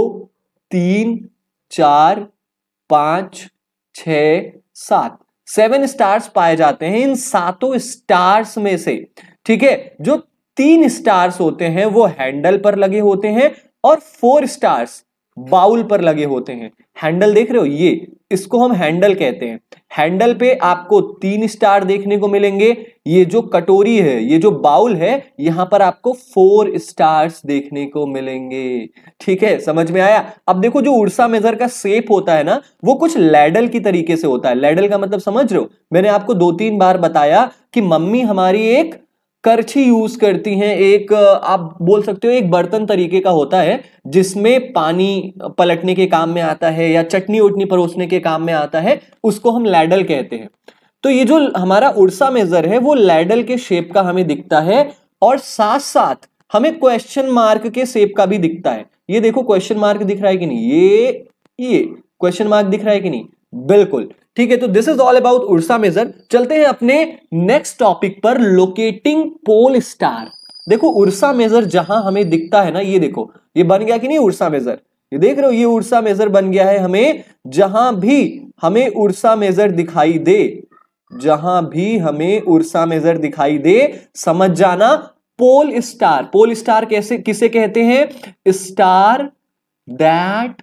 S1: तीन चार पांच छ सात सेवन स्टार्स पाए जाते हैं इन सातों स्टार्स में से ठीक है जो तीन स्टार्स होते हैं वो हैंडल पर लगे होते हैं और फोर स्टार्स बाउल पर लगे होते हैं हैंडल देख रहे हो ये इसको हम हैंडल कहते हैं हैंडल पे आपको तीन स्टार देखने को मिलेंगे ये जो कटोरी है ये जो बाउल है यहां पर आपको फोर स्टार्स देखने को मिलेंगे ठीक है समझ में आया अब देखो जो उड़सा मेजर का सेप होता है ना वो कुछ लैडल की तरीके से होता है लैडल का मतलब समझ रहे हो मैंने आपको दो तीन बार बताया कि मम्मी हमारी एक करछी यूज करती हैं एक आप बोल सकते हो एक बर्तन तरीके का होता है जिसमें पानी पलटने के काम में आता है या चटनी उटनी परोसने के काम में आता है उसको हम लैडल कहते हैं तो ये जो हमारा उड़सा मेजर है वो लैडल के शेप का हमें दिखता है और साथ साथ हमें क्वेश्चन मार्क के शेप का भी दिखता है ये देखो क्वेश्चन मार्क दिख रहा है कि नहीं ये ये क्वेश्चन मार्क दिख रहा है कि नहीं बिल्कुल ठीक है तो this is all about Ursa Major चलते हैं अपने नेक्स्ट टॉपिक पर लोकेटिंग पोल स्टार देखो उर्सा मेजर जहां हमें दिखता है ना ये देखो ये बन गया कि नहीं उर्सा मेजर ये देख रहे हो ये उर्सा मेजर बन गया है हमें जहां भी हमें उर्सा मेजर दिखाई दे जहां भी हमें उर्सा मेजर दिखाई दे समझ जाना पोल स्टार पोल स्टार कैसे किसे कहते हैं star that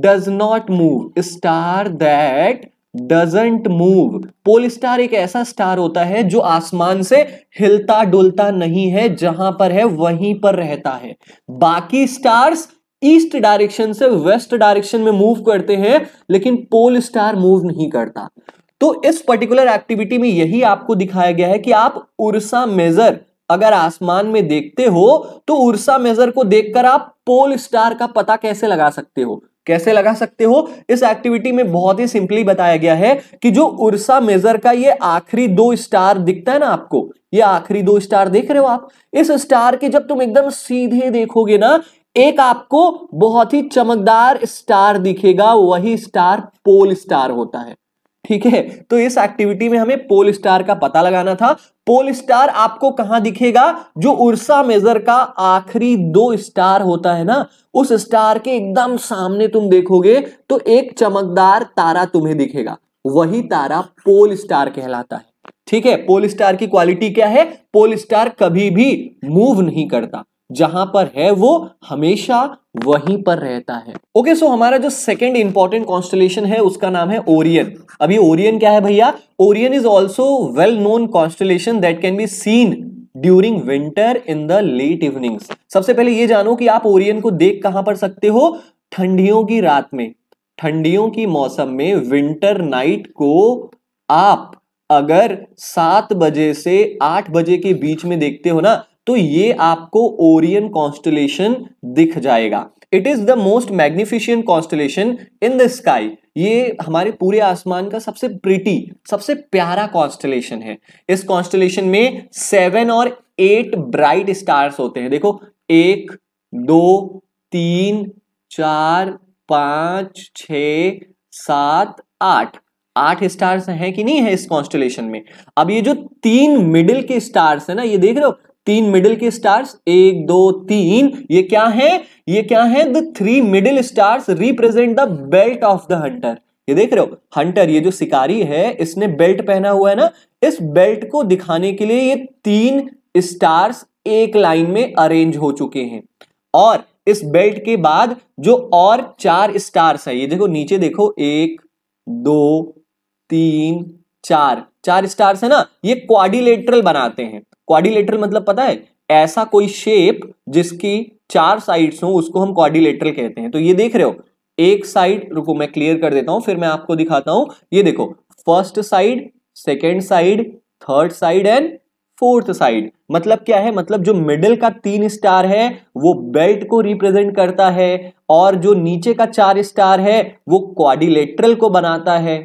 S1: does not move star that doesn't move pole star एक ऐसा स्टार होता है जो आसमान से हिलता डुलता नहीं है जहां पर है वहीं पर रहता है बाकी स्टार्स ईस्ट डायरेक्शन से वेस्ट डायरेक्शन में मूव करते हैं लेकिन पोल स्टार मूव नहीं करता तो इस पर्टिकुलर एक्टिविटी में यही आपको दिखाया गया है कि आप उर्सा मेजर अगर आसमान में देखते हो तो उर्सा मेजर को देखकर आप पोल स्टार का पता कैसे लगा सकते हो कैसे लगा सकते हो इस एक्टिविटी में बहुत ही सिंपली बताया गया है कि जो उर्सा मेजर का ये आखिरी दो स्टार दिखता है ना आपको ये आखिरी दो स्टार देख रहे हो आप इस स्टार के जब तुम एकदम सीधे देखोगे ना एक आपको बहुत ही चमकदार स्टार दिखेगा वही स्टार पोल स्टार होता है ठीक है तो इस एक्टिविटी में हमें पोल स्टार का पता लगाना था पोल स्टार आपको कहां दिखेगा जो उर्सा मेजर का आखिरी दो स्टार होता है ना उस स्टार के एकदम सामने तुम देखोगे तो एक चमकदार तारा तुम्हें दिखेगा वही तारा पोल स्टार कहलाता है ठीक है पोल स्टार की क्वालिटी क्या है पोल स्टार कभी भी मूव नहीं करता जहां पर है वो हमेशा वहीं पर रहता है ओके okay, सो so हमारा जो सेकंड इंपॉर्टेंट कॉन्स्टलेशन है उसका नाम है ओरियन अभी ओरियन क्या है भैया Orion is also well known constellation that can be seen during winter in the late evening सबसे पहले ये जानो कि आप ओरियन को देख कहां पर सकते हो ठंडियों की रात में ठंडियों की मौसम में विंटर नाइट को आप अगर सात बजे से आठ बजे के बीच में देखते हो ना तो ये आपको ओरियन कॉन्स्टलेशन दिख जाएगा it is the most magnificent constellation in the sky ये हमारे पूरे आसमान का सबसे प्रिटी सबसे प्यारा कॉन्स्टलेशन है इस कॉन्स्टलेशन में सेवन और एट ब्राइट स्टार्स होते हैं देखो एक दो तीन चार पांच छ सात आठ आठ स्टार्स हैं कि नहीं है इस कॉन्स्टलेशन में अब ये जो तीन मिडिल के स्टार्स है ना ये देख रहे हो तीन मिडिल के स्टार्स एक दो तीन ये क्या है ये क्या है the three middle stars represent the belt of the hunter ये देख रहे हो हंटर ये जो शिकारी है इसने बेल्ट पहना हुआ है ना इस बेल्ट को दिखाने के लिए ये तीन स्टार्स एक लाइन में अरेंज हो चुके हैं और इस बेल्ट के बाद जो और चार स्टार्स है ये देखो नीचे देखो एक दो तीन चार चार स्टार्स है ना ये क्वाडिलेटरल बनाते हैं क्वाडिलेटर मतलब पता है ऐसा कोई शेप जिसकी चार साइड्स हो उसको हम क्वाडिलेटरल कहते हैं तो ये देख रहे हो एक साइड रुको मैं क्लियर कर देता हूं फिर मैं आपको दिखाता हूं ये देखो first side second side third side and fourth side मतलब क्या है मतलब जो मिडिल का तीन स्टार है वो बेल्ट को रिप्रेजेंट करता है और जो नीचे का चार स्टार है वो क्वाडिलेटरल को बनाता है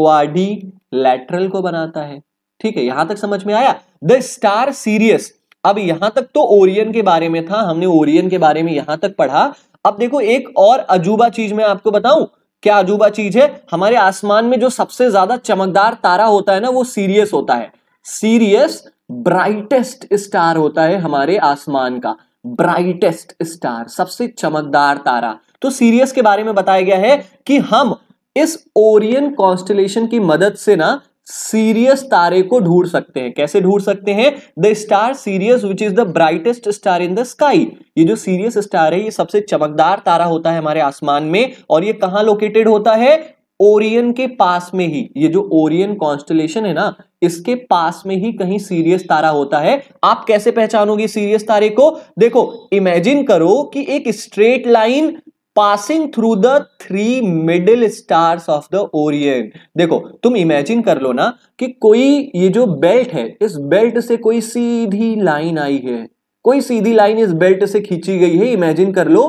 S1: क्वाडिलेटरल को बनाता है ठीक है यहां तक समझ में आया द स्टार सीरियस अब यहां तक तो ओरियन के बारे में था हमने ओरियन के बारे में यहां तक पढ़ा अब देखो एक और अजूबा चीज मैं आपको बताऊं क्या अजूबा चीज है हमारे आसमान में जो सबसे ज्यादा चमकदार तारा होता है ना वो सीरियस होता है सीरियस ब्राइटेस्ट स्टार होता है हमारे आसमान का ब्राइटेस्ट स्टार सबसे चमकदार तारा तो सीरियस के बारे में बताया गया है कि हम इस ओरियन कॉन्स्टलेशन की मदद से ना सीरियस तारे को ढूंढ सकते हैं कैसे ढूंढ सकते हैं the star Sirius which is the brightest star in the sky ये जो सीरियस स्टार है ये सबसे चमकदार तारा होता है हमारे आसमान में और ये कहां लोकेटेड होता है ओरियन के पास में ही ये जो ओरियन कॉन्स्टलेशन है ना इसके पास में ही कहीं सीरियस तारा होता है आप कैसे पहचानोगे सीरियस तारे को देखो इमेजिन करो कि एक straight line passing through the three middle stars of the Orion देखो तुम इमेजिन कर लो ना कि कोई ये जो बेल्ट है इस बेल्ट से कोई सीधी लाइन आई है कोई सीधी लाइन इस बेल्ट से खींची गई है इमेजिन कर लो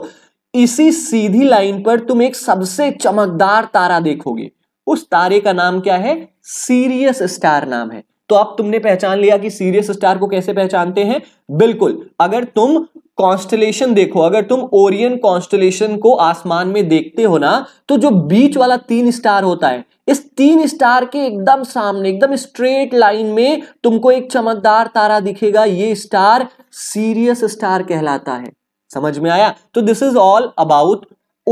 S1: इसी सीधी लाइन पर तुम एक सबसे चमकदार तारा देखोगे उस तारे का नाम क्या है सीरियस स्टार नाम है तो अब तुमने पहचान लिया कि सीरियस स्टार को कैसे पहचानते हैं बिल्कुल अगर तुम कॉन्स्टलेशन देखो अगर तुम ओरियन कॉन्स्टलेशन को आसमान में देखते हो ना तो जो बीच वाला तीन स्टार होता है इस तीन स्टार के एकदम सामने एकदम स्ट्रेट लाइन में तुमको एक चमकदार तारा दिखेगा ये स्टार सीरियस स्टार कहलाता है समझ में आया तो this is all about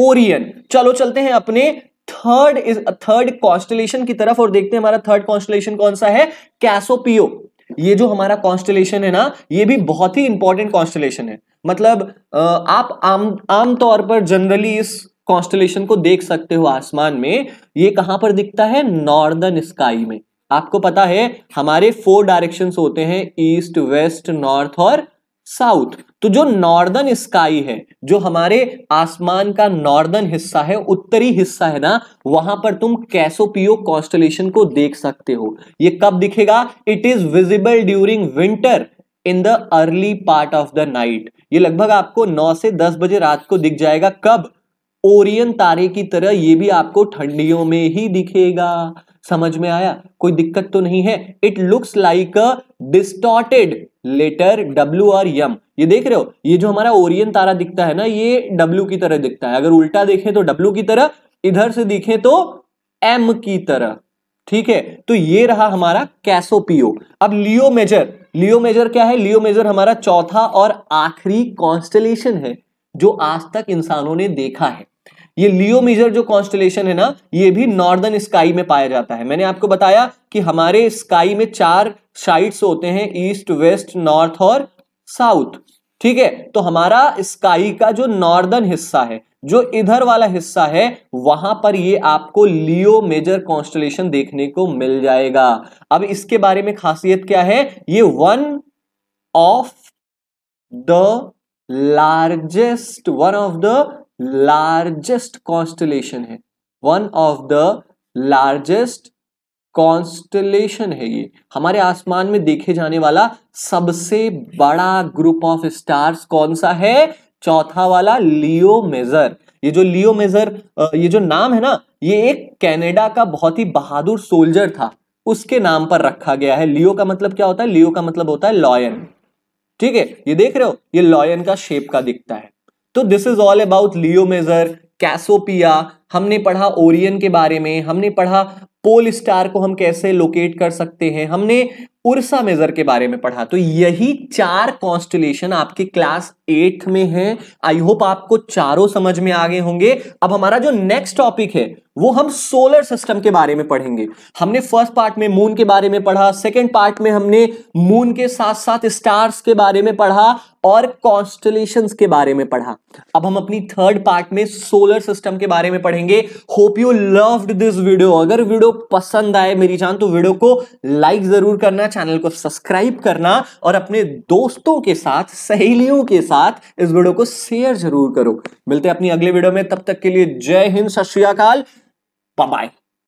S1: Orion चलो चलते हैं अपने थर्ड इज थर्ड कॉन्स्टलेशन की तरफ और देखते हैं हमारा थर्ड कॉन्स्टलेशन कौन सा है कैसोपियो ये जो हमारा कॉन्स्टलेशन है ना ये भी बहुत ही इंपॉर्टेंट कॉन्स्टलेशन है मतलब आप आम आमतौर पर जनरली इस कॉन्स्टलेशन को देख सकते हो आसमान में ये कहां पर दिखता है नॉर्दर्न स्काई में आपको पता है हमारे फोर डायरेक्शंस होते हैं ईस्ट वेस्ट नॉर्थ और साउथ तो जो नॉर्दर्न स्काई है जो हमारे आसमान का नॉर्दर्न हिस्सा है उत्तरी हिस्सा है ना वहां पर तुम कैसोपियो कॉन्स्टलेशन को देख सकते हो ये कब दिखेगा it is visible during winter in the early part of the night ये लगभग आपको 9 से 10 बजे रात को दिख जाएगा कब ओरियन तारे की तरह ये भी आपको ठंडियों में ही दिखेगा समझ में आया कोई दिक्कत तो नहीं है it looks like a distorted letter W और यम ये देख रहे हो ये जो हमारा ओरियन तारा दिखता है ना ये डब्ल्यू की तरह दिखता है अगर उल्टा देखें तो डब्ल्यू की तरह इधर से देखें तो एम की तरह ठीक है तो ये रहा हमारा कैसोपियो अब लियो मेजर लियो मेजर क्या है लियो मेजर हमारा चौथा और आखिरी कॉन्स्टलेशन है जो आज तक इंसानों ने देखा है ये लियो मेजर जो कॉन्स्टलेशन है ना ये भी नॉर्दर्न स्काई में पाया जाता है मैंने आपको बताया कि हमारे स्काई में चार साइड्स होते हैं ईस्ट वेस्ट नॉर्थ और साउथ ठीक है तो हमारा स्काई का जो नॉर्दर्न हिस्सा है जो इधर वाला हिस्सा है वहां पर ये आपको लियो मेजर कॉन्स्टलेशन देखने को मिल जाएगा अब इसके बारे में खासियत क्या है ये one of the largest one of the largest constellation है one of the largest constellation है ये हमारे आसमान में देखे जाने वाला सबसे बड़ा ग्रुप ऑफ स्टार्स कौन सा है चौथा वाला लियो मेजर ये जो लियो मेजर ये जो नाम है ना ये एक कनाडा का बहुत ही बहादुर सोल्जर था उसके नाम पर रखा गया है लियो का मतलब क्या होता है लियो का मतलब होता है लॉयन ठीक है ये देख रहे हो ये लॉयन का शेप का दिखता है तो this is all about Leo Major Cassiopeia हमने पढ़ा ओरियन के बारे में हमने पढ़ा पोल स्टार को हम कैसे लोकेट कर सकते हैं हमने उर्सा मेजर के बारे में पढ़ा तो यही चार कॉन्स्टलेशन आपके क्लास एट में है आई होप आपको चारों समझ में आगे होंगे अब हमारा जो नेक्स्ट टॉपिक है वो हम सोलर सिस्टम के बारे में पढ़ेंगे हमने फर्स्ट पार्ट में मून के बारे में पढ़ा सेकेंड पार्ट में हमने मून के साथ साथ स्टार्स के बारे में पढ़ा और कॉन्स्टलेशन के बारे में पढ़ा अब हम अपनी थर्ड पार्ट में सोलर सिस्टम के बारे में पढ़ेंगे hope you love this video अगर वीडियो पसंद आए मेरी जान तो वीडियो को लाइक जरूर करना चैनल को सब्सक्राइब करना और अपने दोस्तों के साथ सहेलियों के साथ इस वीडियो को शेयर जरूर करो मिलते हैं अपनी अगले वीडियो में तब तक के लिए जय हिंद सत श्री अकाल बाय